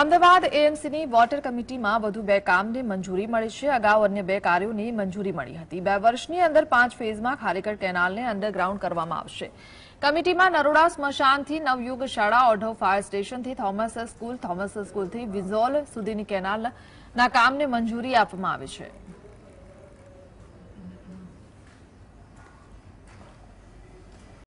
Ahmedabad એએમસીની water કમિટીમાં વધુ બે કામને મંજૂરી મળી છે અગાઉ અન્ય બે કાર્યોની મંજૂરી મળી હતી બે વર્ષની અંદર પાંચ ફેઝમાં ખારેકર કેનાલને અંડરગ્રાઉન્ડ કરવામાં આવશે કમિટીમાં નરોડા સ્મશાનથી નવયુગ શાળા ઓઢવ ફાયર સ્ટેશનથી થોમસ સ્કૂલ થોમસ સ્કૂલથી વિઝોલ સુધીની કેનાલના કામને મંજૂરી આપવામાં આવી છે